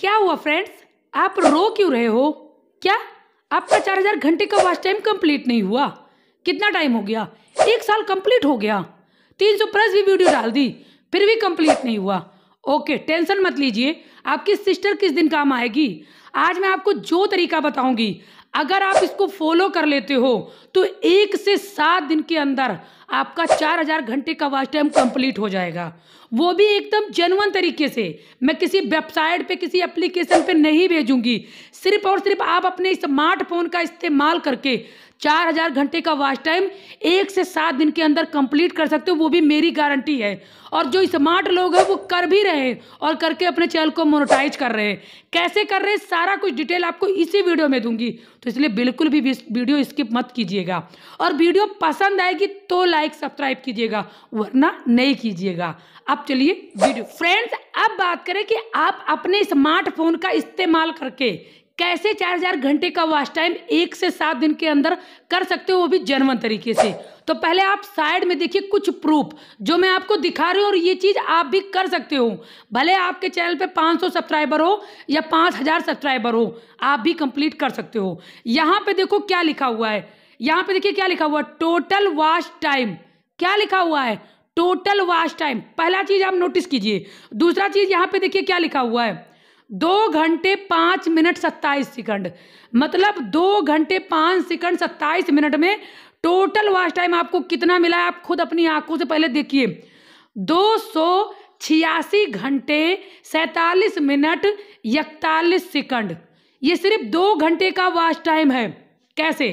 क्या हुआ फ्रेंड्स आप रो क्यों रहे हो क्या आपका चार हजार घंटे का वॉच टाइम कंप्लीट नहीं हुआ कितना टाइम हो गया एक साल कंप्लीट हो गया तीन सौ प्लस भी वीडियो डाल दी फिर भी कंप्लीट नहीं हुआ ओके टेंशन मत लीजिए आपकी सिस्टर किस दिन काम आएगी आज मैं आपको जो तरीका बताऊंगी अगर आप इसको फॉलो कर लेते हो तो एक से सात दिन के अंदर आपका चार हजार घंटे का वाच टाइम कंप्लीट हो जाएगा वो भी एकदम जेनवन तरीके से मैं किसी वेबसाइट पे किसी एप्लीकेशन पे नहीं भेजूंगी सिर्फ और सिर्फ आप अपने स्मार्टफोन का इस्तेमाल करके चार हज़ार घंटे का वॉच टाइम एक से सात दिन के अंदर कंप्लीट कर सकते हो वो भी मेरी गारंटी है और जो स्मार्ट लोग हैं वो कर भी रहे हैं और करके अपने चैनल को मोनोटाइज कर रहे हैं कैसे कर रहे हैं सारा कुछ डिटेल आपको इसी वीडियो में दूंगी तो इसलिए बिल्कुल भी वीडियो स्किप मत कीजिएगा और वीडियो पसंद आएगी तो लाइक सब्सक्राइब कीजिएगा वरना नहीं कीजिएगा अब चलिए वीडियो फ्रेंड्स अब बात करें कि आप अपने स्मार्टफोन का इस्तेमाल करके कैसे चार हजार घंटे का वॉश टाइम एक से सात दिन के अंदर कर सकते हो वो भी जर्मन तरीके से तो पहले आप साइड में देखिए कुछ प्रूफ जो मैं आपको दिखा रही हूँ और ये चीज़ आप भी कर सकते हो भले आपके चैनल पे 500 सब्सक्राइबर हो या 5000 सब्सक्राइबर हो आप भी कंप्लीट कर सकते हो यहाँ पे देखो क्या लिखा हुआ है यहाँ पे देखिए क्या लिखा हुआ है टोटल वॉश टाइम क्या लिखा हुआ है टोटल वॉश टाइम पहला चीज़ आप नोटिस कीजिए दूसरा चीज़ यहाँ पे देखिए क्या लिखा हुआ है दो घंटे पाँच मिनट सत्ताईस सेकंड मतलब दो घंटे पाँच सेकंड सत्ताईस मिनट में टोटल वॉच टाइम आपको कितना मिला है आप खुद अपनी आंखों से पहले देखिए दो सौ छियासी घंटे सैतालीस मिनट इकतालीस सेकंड ये सिर्फ दो घंटे का वॉच टाइम है कैसे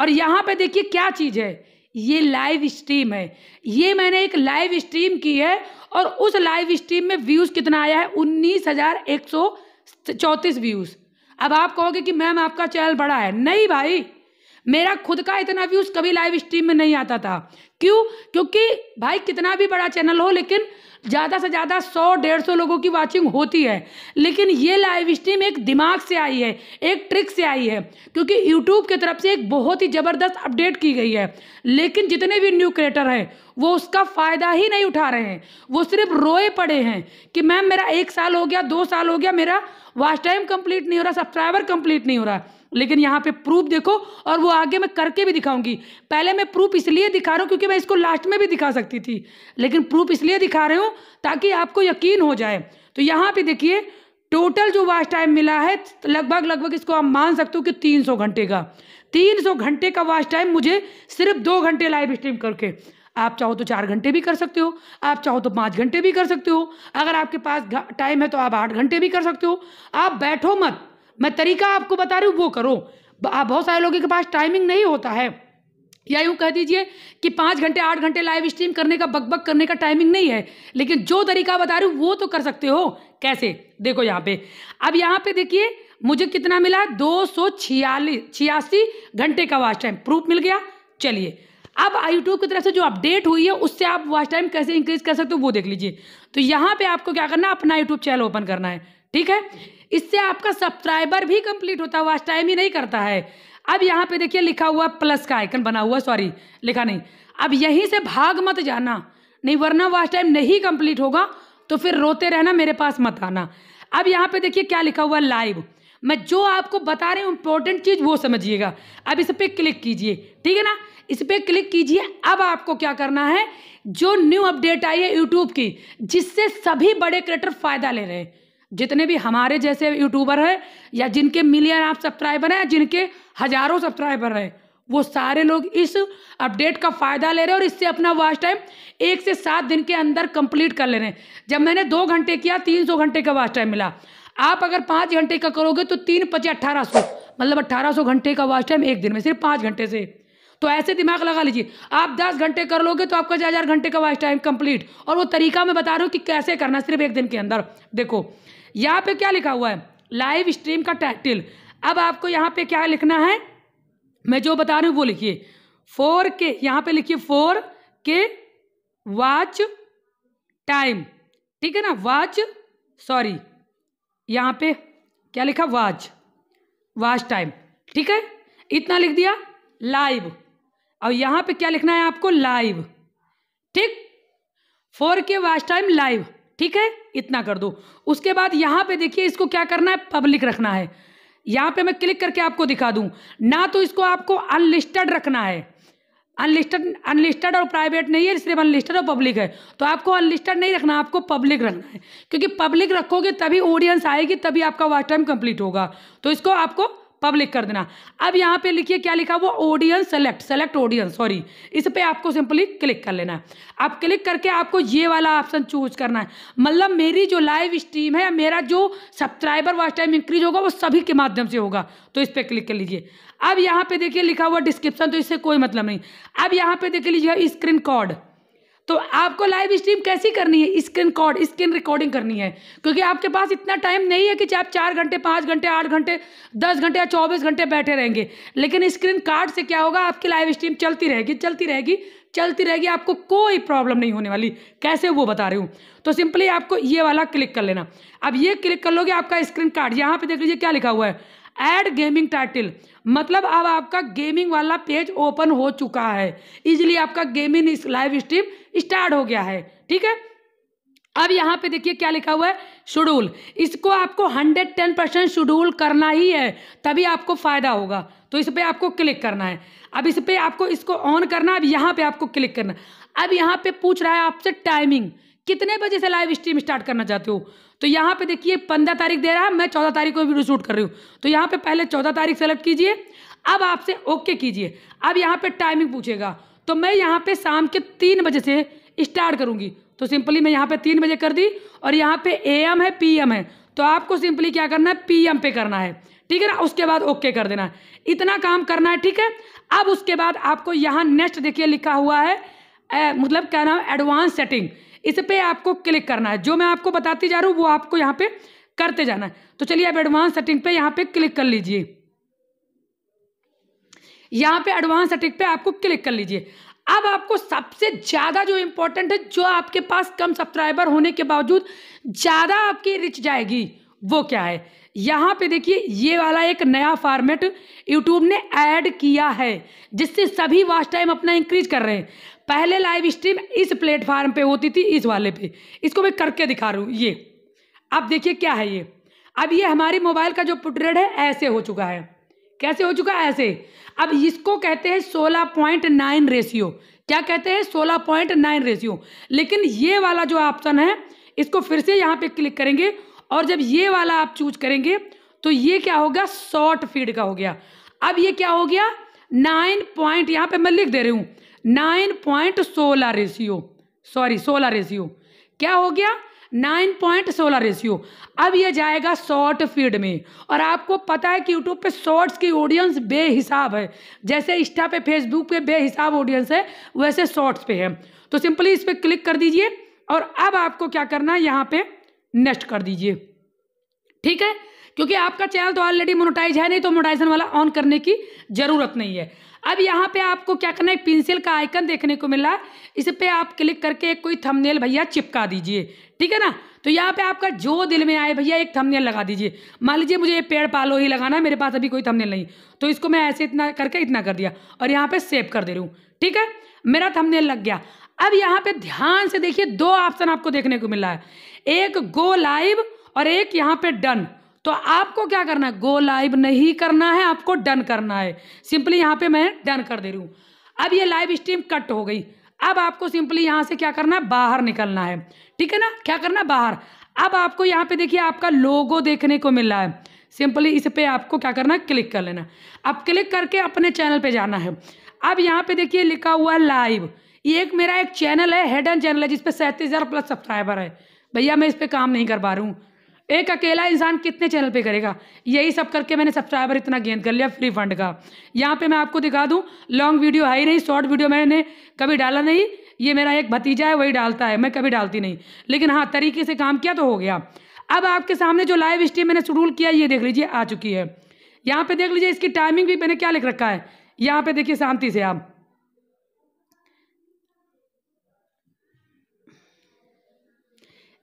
और यहाँ पे देखिए क्या चीज़ है ये लाइव स्ट्रीम है ये मैंने एक लाइव स्ट्रीम की है और उस लाइव स्ट्रीम में व्यूज़ कितना आया है उन्नीस हज़ार एक सौ चौंतीस व्यूज़ अब आप कहोगे कि मैम आपका चैनल बड़ा है नहीं भाई मेरा खुद का इतना व्यूज़ कभी लाइव स्ट्रीम में नहीं आता था क्यों क्योंकि भाई कितना भी बड़ा चैनल हो लेकिन ज़्यादा से ज़्यादा सौ डेढ़ सौ लोगों की वाचिंग होती है लेकिन ये लाइव स्ट्रीम एक दिमाग से आई है एक ट्रिक से आई है क्योंकि यूट्यूब की तरफ से एक बहुत ही ज़बरदस्त अपडेट की गई है लेकिन जितने भी न्यू क्रिएटर हैं वो उसका फ़ायदा ही नहीं उठा रहे हैं वो सिर्फ रोए पड़े हैं कि मैम मेरा एक साल हो गया दो साल हो गया मेरा वाच टाइम कंप्लीट नहीं हो रहा सब्सक्राइबर कंप्लीट नहीं हो रहा लेकिन यहाँ पे प्रूफ देखो और वो आगे मैं करके भी दिखाऊंगी पहले मैं प्रूफ इसलिए दिखा रहा हूँ क्योंकि मैं इसको लास्ट में भी दिखा सकती थी लेकिन प्रूफ इसलिए दिखा रहे हूँ ताकि आपको यकीन हो जाए तो यहाँ पे देखिए टोटल जो वाच टाइम मिला है लगभग लगभग इसको आप मान सकते हो कि तीन घंटे का तीन घंटे का वाच टाइम मुझे सिर्फ दो घंटे लाइव स्ट्रीम करके आप चाहो तो चार घंटे भी कर सकते हो आप चाहो तो पाँच घंटे भी कर सकते हो अगर आपके पास टाइम है तो आप आठ घंटे भी कर सकते हो आप बैठो मत मैं तरीका आपको बता रही हूँ वो करो बहुत सारे लोगों के पास टाइमिंग नहीं होता है या यूँ कह दीजिए कि पाँच घंटे आठ घंटे लाइव स्ट्रीम करने का बकबक करने का टाइमिंग नहीं है लेकिन जो तरीका बता रही हूँ वो तो कर सकते हो कैसे देखो यहाँ पे अब यहाँ पे देखिए मुझे कितना मिला दो सौ छियालीस छियासी घंटे का वाच टाइम प्रूफ मिल गया चलिए अब यूट्यूब की तरफ से जो अपडेट हुई है उससे आप वाच टाइम कैसे इंक्रीज कर सकते हो वो देख लीजिए तो यहाँ पे आपको क्या करना अपना यूट्यूब चैनल ओपन करना है ठीक है इससे आपका सब्सक्राइबर भी कंप्लीट होता है वाच टाइम ही नहीं करता है अब यहाँ पे देखिए लिखा हुआ प्लस का आइकन बना हुआ सॉरी लिखा नहीं अब यहीं से भाग मत जाना नहीं वरना वास्ट टाइम नहीं कंप्लीट होगा तो फिर रोते रहना मेरे पास मत आना अब यहाँ पे देखिए क्या लिखा हुआ लाइव मैं जो आपको बता रही हूँ इंपॉर्टेंट चीज़ वो समझिएगा अब इस पर क्लिक कीजिए ठीक है ना इस पर क्लिक कीजिए अब आपको क्या करना है जो न्यू अपडेट आई है यूट्यूब की जिससे सभी बड़े क्रिएटर फ़ायदा ले रहे हैं जितने भी हमारे जैसे यूट्यूबर हैं या जिनके मिलियन आप सब्सक्राइबर हैं जिनके हज़ारों सब्सक्राइबर हैं वो सारे लोग इस अपडेट का फ़ायदा ले रहे हैं और इससे अपना वॉच टाइम एक से सात दिन के अंदर कंप्लीट कर ले रहे हैं जब मैंने दो घंटे किया तीन सौ घंटे का वॉच टाइम मिला आप अगर पाँच घंटे का करोगे तो तीन पचे अट्ठारह सौ मतलब अट्ठारह सौ घंटे का वॉच टाइम एक दिन में सिर्फ पाँच घंटे से तो ऐसे दिमाग लगा लीजिए आप दस घंटे कर लोगे तो आपका हज़ार घंटे का वाइस टाइम कंप्लीट और वो तरीका मैं बता रहा हूँ कि कैसे करना सिर्फ एक दिन के अंदर देखो यहाँ पे क्या लिखा हुआ है लाइव स्ट्रीम का टाइटिल अब आपको यहाँ पे क्या लिखना है मैं जो बता रही हूँ वो लिखिए फोर के यहाँ पे लिखिए फोर के वॉच टाइम ठीक है ना वॉच सॉरी यहाँ पे क्या लिखा वॉच वॉच टाइम ठीक है इतना लिख दिया लाइव और यहाँ पे क्या लिखना है आपको लाइव ठीक फोर के वाच टाइम लाइव ठीक है इतना कर दो उसके बाद यहाँ पे देखिए इसको क्या करना है पब्लिक रखना है यहाँ पे मैं क्लिक करके आपको दिखा दूँ ना तो इसको आपको अनलिस्टेड रखना है अनलिस्टेड अनलिस्टेड और प्राइवेट नहीं है सिर्फ अनलिस्टेड और पब्लिक है तो आपको अनलिस्टेड नहीं रखना आपको पब्लिक रखना है क्योंकि पब्लिक रखोगे तभी ऑडियंस आएगी तभी आपका वास्ट टाइम कंप्लीट होगा तो इसको आपको पब्लिक कर देना अब यहाँ पे लिखिए क्या लिखा वो audience select select audience sorry इस पर आपको सिंपली क्लिक कर लेना है आप क्लिक करके आपको ये वाला ऑप्शन चूज करना है मतलब मेरी जो लाइव स्ट्रीम है मेरा जो सब्सक्राइबर वास्ट टाइम इंक्रीज होगा वो सभी के माध्यम से होगा तो इस पर क्लिक कर लीजिए अब यहाँ पे देखिए लिखा हुआ डिस्क्रिप्शन तो इससे कोई मतलब नहीं अब यहाँ पे देख लीजिए स्क्रीन कॉर्ड तो आपको लाइव स्ट्रीम कैसी करनी है स्क्रीन कॉर्ड स्क्रीन रिकॉर्डिंग करनी है क्योंकि आपके पास इतना टाइम नहीं है कि आप चार घंटे पाँच घंटे आठ घंटे दस घंटे या चौबीस घंटे बैठे रहेंगे लेकिन स्क्रीन कार्ड से क्या होगा आपकी लाइव स्ट्रीम चलती रहेगी चलती रहेगी चलती रहेगी आपको कोई प्रॉब्लम नहीं होने वाली कैसे वो बता रही हूँ तो सिंपली आपको ये वाला क्लिक कर लेना अब ये क्लिक कर लोगे आपका स्क्रीन कार्ड यहाँ पे देख लीजिए क्या लिखा हुआ है ऐड गेमिंग टाइटल मतलब अब आपका गेमिंग वाला पेज ओपन हो चुका है इजिली आपका गेमिंग इस लाइव स्ट्रीम स्टार्ट हो गया है ठीक है अब यहाँ पे देखिए क्या लिखा हुआ है शेड्यूल इसको आपको हंड्रेड टेन परसेंट शेड्यूल करना ही है तभी आपको फ़ायदा होगा तो इस पर आपको क्लिक करना है अब इस पर आपको इसको ऑन करना है अब यहाँ पे आपको क्लिक करना अब यहाँ पे पूछ रहा है आपसे टाइमिंग कितने बजे से लाइव स्ट्रीम स्टार्ट करना चाहते हो तो यहाँ पे देखिए पंद्रह तारीख दे रहा है मैं चौदह तारीख को वीडियो शूट कर रही हूँ तो यहाँ पे पहले चौदह तारीख सेलेक्ट कीजिए अब आपसे ओके कीजिए अब यहाँ पे टाइमिंग पूछेगा तो मैं यहाँ पे शाम के तीन बजे से स्टार्ट करूँगी तो सिंपली मैं यहाँ पे तीन बजे कर दी और यहाँ पे ए एम है पी है तो आपको सिंपली क्या करना है पी एम पे करना है ठीक है ना उसके बाद ओके कर देना है इतना काम करना है ठीक है अब उसके बाद आपको यहाँ नेक्स्ट देखिए लिखा हुआ है ए, मतलब क्या नाम एडवांस सेटिंग इस पर आपको क्लिक करना है जो मैं आपको बताती जा रहा हूँ वो आपको यहाँ पे करते जाना है तो चलिए अब एडवांस सेटिंग पे यहाँ पे क्लिक कर लीजिए यहाँ पे एडवांस सेटिंग पे आपको क्लिक कर लीजिए अब आपको सबसे ज़्यादा जो इंपॉर्टेंट है जो आपके पास कम सब्सक्राइबर होने के बावजूद ज़्यादा आपकी रिच जाएगी वो क्या है यहां पे देखिए ये वाला एक नया फॉर्मेट यूट्यूब ने ऐड किया है जिससे सभी वास्ट टाइम अपना इंक्रीज कर रहे हैं पहले लाइव स्ट्रीम इस प्लेटफार्म पे होती थी इस वाले पे इसको मैं करके दिखा रहा हूँ ये आप देखिए क्या है ये अब ये हमारे मोबाइल का जो पुटरेड है ऐसे हो चुका है कैसे हो चुका है ऐसे अब इसको कहते हैं सोलह पॉइंट नाइन रेशियो क्या कहते हैं सोलह पॉइंट नाइन रेशियो लेकिन ये वाला जो ऑप्शन है इसको फिर से यहाँ पे क्लिक करेंगे और जब ये वाला आप चूज करेंगे तो ये क्या होगा शॉर्ट फीड का हो गया अब ये क्या हो गया नाइन पॉइंट यहाँ पे मैं लिख दे रही हूँ नाइन पॉइंट सोलह रेशियो सॉरी सोलह रेशियो क्या हो गया नाइन पॉइंट सोलह रेशियो अब ये जाएगा शॉर्ट फीड में और आपको पता है कि यूट्यूब पे शॉर्ट्स की ऑडियंस बेहिसाब है जैसे इंस्टा पे फेसबुक पे बेहिसाब ऑडियंस है वैसे शॉर्ट्स पे है तो सिंपली इस पर क्लिक कर दीजिए और अब आपको क्या करना है यहाँ पे नेक्स्ट कर दीजिए ठीक है क्योंकि आपका चैनल तो ऑलरेडी मोनोटाइज है नहीं तो मोटाइजन वाला ऑन करने की ज़रूरत नहीं है अब यहाँ पे आपको क्या करना है पेंसिल का आइकन देखने को मिला इस पर आप क्लिक करके कोई थंबनेल भैया चिपका दीजिए ठीक है ना तो यहाँ पे आपका जो दिल में आए भैया एक थंबनेल लगा दीजिए मान लीजिए मुझे ये पेड़ पालो ही लगाना है मेरे पास अभी कोई थंबनेल नहीं तो इसको मैं ऐसे इतना करके इतना कर दिया और यहाँ पे सेव कर दे रही हूँ ठीक है मेरा थमनेल लग गया अब यहाँ पे ध्यान से देखिए दो ऑप्शन आपको देखने को मिला है एक गो लाइव और एक यहाँ पे डन तो आपको क्या करना है गो लाइव नहीं करना है आपको डन करना है सिंपली यहाँ पे मैं डन कर दे रही हूं अब ये लाइव स्ट्रीम कट हो गई अब आपको सिंपली यहां से क्या करना है बाहर निकलना है ठीक है ना क्या करना है बाहर अब आपको यहाँ पे देखिए आपका लोगो देखने को मिल रहा है सिंपली इस पे आपको क्या करना है क्लिक कर लेना अब क्लिक करके अपने चैनल पे जाना है अब यहाँ पे देखिए लिखा हुआ लाइव ये एक मेरा एक चैनल है हेडन चैनल है जिसपे सैंतीस हज़ार प्लस सब्सक्राइबर है भैया मैं इस पर काम नहीं कर पा रहा हूँ एक अकेला इंसान कितने चैनल पे करेगा यही सब करके मैंने सब्सक्राइबर इतना गेंद कर लिया फ्री फंड का यहाँ पे मैं आपको दिखा दूँ लॉन्ग वीडियो है ही नहीं शॉर्ट वीडियो मैंने कभी डाला नहीं ये मेरा एक भतीजा है वही डालता है मैं कभी डालती नहीं लेकिन हाँ तरीके से काम किया तो हो गया अब आपके सामने जो लाइव स्ट्रीम मैंने शेड्यूल किया ये देख लीजिए आ चुकी है यहाँ पे देख लीजिए इसकी टाइमिंग भी मैंने क्या लिख रखा है यहाँ पे देखिए शांति से आप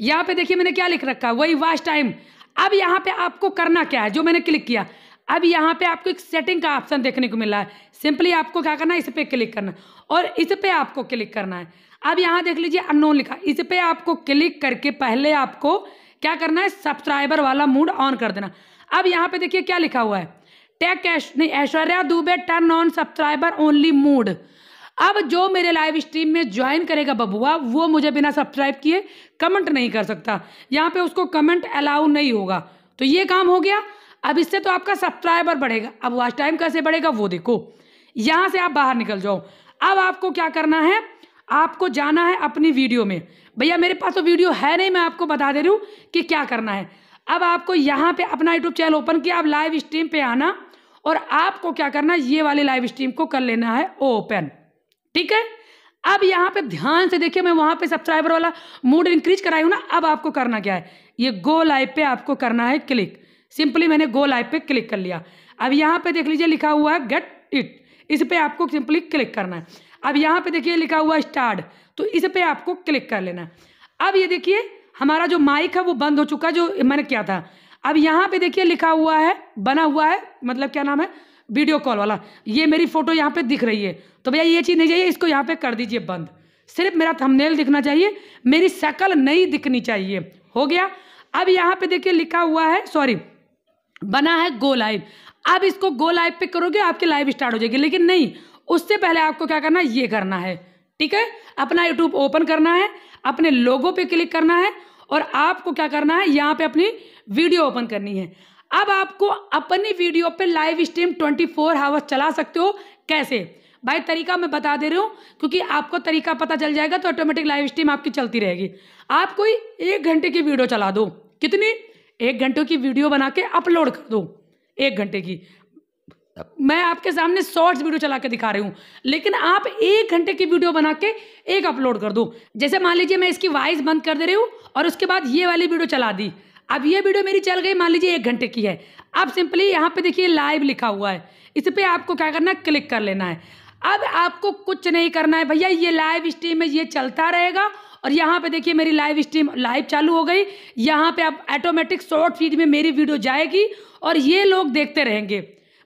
यहां पे देखिए मैंने क्या लिख रखा है वही वास्ट टाइम अब यहाँ पे आपको करना क्या है जो मैंने क्लिक किया अब यहाँ पे आपको एक सेटिंग का ऑप्शन देखने को मिला है सिंपली आपको क्या करना है इस पर क्लिक करना और इस पर आपको क्लिक करना है अब यहाँ देख लीजिए अनोन लिखा इस पर आपको क्लिक करके पहले आपको क्या करना है सब्सक्राइबर वाला मूड ऑन कर देना अब यहाँ पे देखिए क्या लिखा हुआ है टेक कैश नहीं Aishwarya Dubey turn on subscriber only mode अब जो मेरे लाइव स्ट्रीम में ज्वाइन करेगा बबुआ वो मुझे बिना सब्सक्राइब किए कमेंट नहीं कर सकता यहाँ पे उसको कमेंट अलाउ नहीं होगा तो ये काम हो गया अब इससे तो आपका सब्सक्राइबर बढ़ेगा अब वॉच टाइम कैसे बढ़ेगा वो देखो यहाँ से आप बाहर निकल जाओ अब आपको क्या करना है आपको जाना है अपनी वीडियो में भैया मेरे पास तो वीडियो है नहीं मैं आपको बता दे रही हूँ कि क्या करना है अब आपको यहाँ पे अपना यूट्यूब चैनल ओपन किया आप लाइव स्ट्रीम पे आना और आपको क्या करना है ये वाले लाइव स्ट्रीम को कर लेना है ओपन ठीक है अब यहां पे ध्यान से देखिए मैं वहां पे सब्सक्राइबर वाला मूड इंक्रीज कराई हूं ना अब आपको करना क्या है ये गो लाइव पे आपको करना है क्लिक सिंपली मैंने गो लाइव पे क्लिक कर लिया अब यहां पे देख लीजिए लिखा हुआ है गेट इट इस पे आपको सिंपली क्लिक करना है अब यहां पे देखिए लिखा हुआ स्टार्ट तो इस पे आपको क्लिक कर लेना अब ये देखिए हमारा जो माइक है वो बंद हो चुका जो मैंने किया था अब यहां पे देखिए लिखा हुआ है बना हुआ है मतलब क्या नाम है वीडियो कॉल वाला ये मेरी फ़ोटो यहाँ पे दिख रही है तो भैया ये चीज़ नहीं चाहिए इसको यहाँ पे कर दीजिए बंद सिर्फ मेरा थंबनेल दिखना चाहिए मेरी शक्ल नहीं दिखनी चाहिए हो गया अब यहाँ पे देखिए लिखा हुआ है सॉरी बना है गो लाइव अब इसको गो लाइव पे करोगे आपकी लाइव स्टार्ट हो जाएगी लेकिन नहीं उससे पहले आपको क्या करना है ये करना है ठीक है अपना यूट्यूब ओपन करना है अपने लोगों पे क्लिक करना है और आपको क्या करना है यहाँ पे अपनी वीडियो ओपन करनी है अब आपको अपनी वीडियो पे live stream twenty four hours चला सकते हो कैसे भाई तरीका मैं बता दे रही हूँ क्योंकि आपको तरीका पता चल जाएगा तो ऑटोमेटिक लाइव स्ट्रीम आपकी चलती रहेगी आप कोई एक घंटे की वीडियो चला दो कितनी एक घंटे की वीडियो बना के अपलोड कर दो एक घंटे की मैं आपके सामने शॉर्ट्स वीडियो चला के दिखा रही हूँ लेकिन आप एक घंटे की वीडियो बना के एक अपलोड कर दो जैसे मान लीजिए मैं इसकी वॉइस बंद कर दे रही हूँ और उसके बाद ये वाली वीडियो चला दी अब ये वीडियो मेरी चल गई मान लीजिए एक घंटे की है अब सिंपली यहाँ पे देखिए लाइव लिखा हुआ है इस पर आपको क्या करना है क्लिक कर लेना है अब आपको कुछ नहीं करना है भैया ये लाइव स्ट्रीम में ये चलता रहेगा और यहाँ पे देखिए मेरी लाइव स्ट्रीम लाइव चालू हो गई यहाँ पे आप ऑटोमेटिक शॉर्ट फीड में मेरी वीडियो जाएगी और ये लोग देखते रहेंगे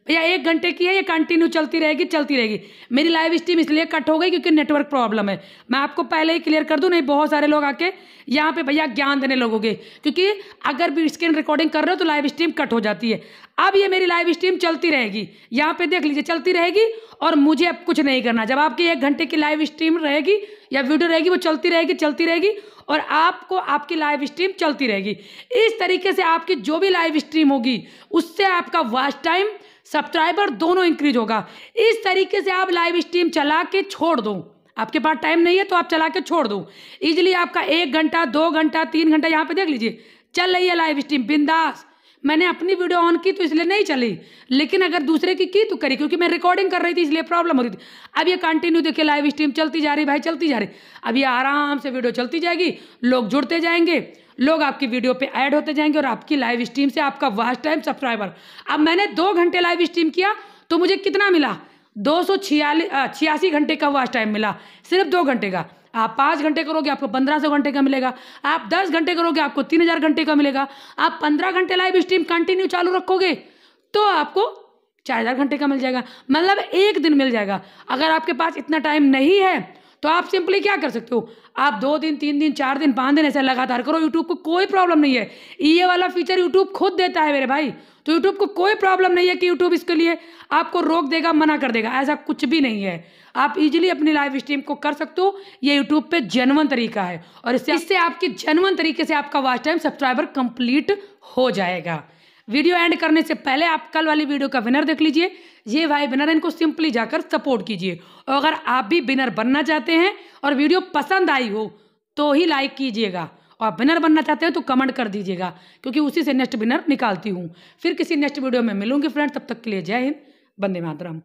भैया एक घंटे की है ये कंटिन्यू चलती रहेगी चलती रहेगी मेरी लाइव स्ट्रीम इसलिए कट हो गई क्योंकि नेटवर्क प्रॉब्लम है मैं आपको पहले ही क्लियर कर दूँ नहीं बहुत सारे लोग आके यहाँ पे भैया ज्ञान देने लोगोगे क्योंकि अगर भी स्क्रीन रिकॉर्डिंग कर रहे हो तो लाइव स्ट्रीम कट हो जाती है अब ये मेरी लाइव स्ट्रीम चलती रहेगी यहाँ पे देख लीजिए चलती रहेगी और मुझे अब कुछ नहीं करना जब आपकी एक घंटे की लाइव स्ट्रीम रहेगी या वीडियो रहेगी वो चलती रहेगी चलती रहेगी और आपको आपकी लाइव स्ट्रीम चलती रहेगी इस तरीके से आपकी जो भी लाइव स्ट्रीम होगी उससे आपका वास्ट टाइम सब्सक्राइबर दोनों इंक्रीज होगा इस तरीके से आप लाइव स्ट्रीम चला के छोड़ दो आपके पास टाइम नहीं है तो आप चला के छोड़ दो इजिली आपका एक घंटा दो घंटा तीन घंटा यहाँ पे देख लीजिए चल रही है लाइव स्ट्रीम बिंदास मैंने अपनी वीडियो ऑन की तो इसलिए नहीं चली लेकिन अगर दूसरे की की तो करी क्योंकि मैं रिकॉर्डिंग कर रही थी इसलिए प्रॉब्लम हो रही थी अब ये कंटिन्यू देखिए लाइव स्ट्रीम चलती जा रही भाई चलती जा रही अब ये आराम से वीडियो चलती जाएगी लोग जुड़ते जाएंगे लोग आपकी वीडियो पे ऐड होते जाएंगे और आपकी लाइव स्ट्रीम से आपका वास्ट टाइम सब्सक्राइबर अब मैंने दो घंटे लाइव स्ट्रीम किया तो मुझे कितना मिला दो सौ छियासी घंटे का वास्ट टाइम मिला सिर्फ दो घंटे का आप पाँच घंटे करोगे आपको पंद्रह सौ घंटे का मिलेगा आप दस घंटे करोगे आपको तीन हज़ार घंटे का मिलेगा आप पंद्रह घंटे लाइव स्ट्रीम कंटिन्यू चालू रखोगे तो आपको चार हज़ार घंटे का मिल जाएगा मतलब एक दिन मिल जाएगा अगर आपके पास इतना टाइम नहीं है तो आप सिंपली क्या कर सकते हो आप दो दिन तीन दिन चार दिन पाँच दिन ऐसा लगातार करो यूट्यूब को कोई प्रॉब्लम नहीं है ये वाला फीचर यूट्यूब खुद देता है मेरे भाई तो यूट्यूब को कोई प्रॉब्लम नहीं है कि यूट्यूब इसके लिए आपको रोक देगा मना कर देगा ऐसा कुछ भी नहीं है आप इजीली अपनी लाइव स्ट्रीम को कर सकते हो ये यूट्यूब पे जेनवन तरीका है और इससे इससे आपके जेनवन तरीके से आपका वास्ट टाइम सब्सक्राइबर कंप्लीट हो जाएगा वीडियो एंड करने से पहले आप कल वाली वीडियो का विनर देख लीजिए ये भाई बिनर है इनको सिंपली जाकर सपोर्ट कीजिए और अगर आप भी बिनर बनना चाहते हैं और वीडियो पसंद आई हो तो ही लाइक कीजिएगा और बिनर बनना चाहते हो तो कमेंट कर दीजिएगा क्योंकि उसी से नेक्स्ट बिनर निकालती हूँ फिर किसी नेक्स्ट वीडियो में मिलूंगी फ्रेंड तब तक के लिए जय हिंद बंदे मातरम